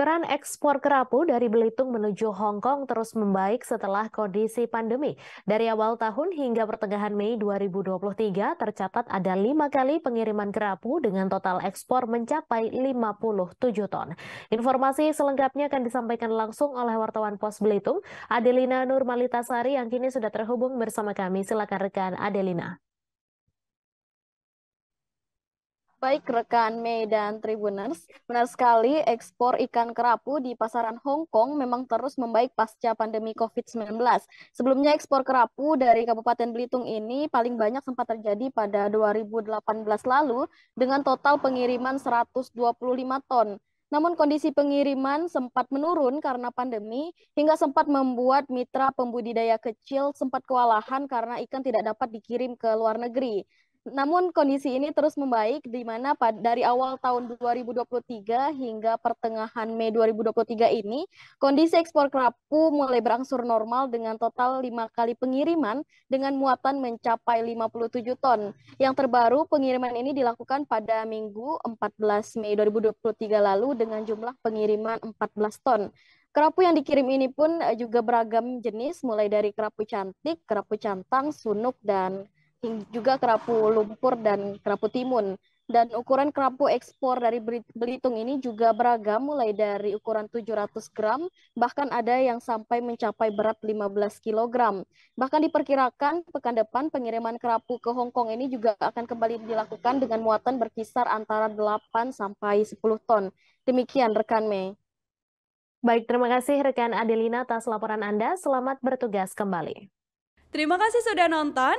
Keran ekspor kerapu dari Belitung menuju Hong Kong terus membaik setelah kondisi pandemi. Dari awal tahun hingga pertengahan Mei 2023 tercatat ada lima kali pengiriman kerapu dengan total ekspor mencapai 57 ton. Informasi selengkapnya akan disampaikan langsung oleh wartawan Pos Belitung, Adelina Nurmalitasari yang kini sudah terhubung bersama kami. Silakan rekan Adelina. Baik rekan Mei dan Tribuners, benar sekali ekspor ikan kerapu di pasaran Hong Kong memang terus membaik pasca pandemi COVID-19. Sebelumnya ekspor kerapu dari Kabupaten Belitung ini paling banyak sempat terjadi pada 2018 lalu dengan total pengiriman 125 ton. Namun kondisi pengiriman sempat menurun karena pandemi hingga sempat membuat mitra pembudidaya kecil sempat kewalahan karena ikan tidak dapat dikirim ke luar negeri. Namun kondisi ini terus membaik di mana dari awal tahun 2023 hingga pertengahan Mei 2023 ini kondisi ekspor kerapu mulai berangsur normal dengan total 5 kali pengiriman dengan muatan mencapai 57 ton. Yang terbaru pengiriman ini dilakukan pada Minggu 14 Mei 2023 lalu dengan jumlah pengiriman 14 ton. Kerapu yang dikirim ini pun juga beragam jenis mulai dari kerapu cantik, kerapu cantang, sunuk dan juga kerapu lumpur dan kerapu timun. Dan ukuran kerapu ekspor dari Belitung ini juga beragam, mulai dari ukuran 700 gram, bahkan ada yang sampai mencapai berat 15 kg. Bahkan diperkirakan pekan depan pengiriman kerapu ke Hong Kong ini juga akan kembali dilakukan dengan muatan berkisar antara 8 sampai 10 ton. Demikian rekan Mei. Baik, terima kasih rekan Adelina atas laporan Anda. Selamat bertugas kembali. Terima kasih sudah nonton.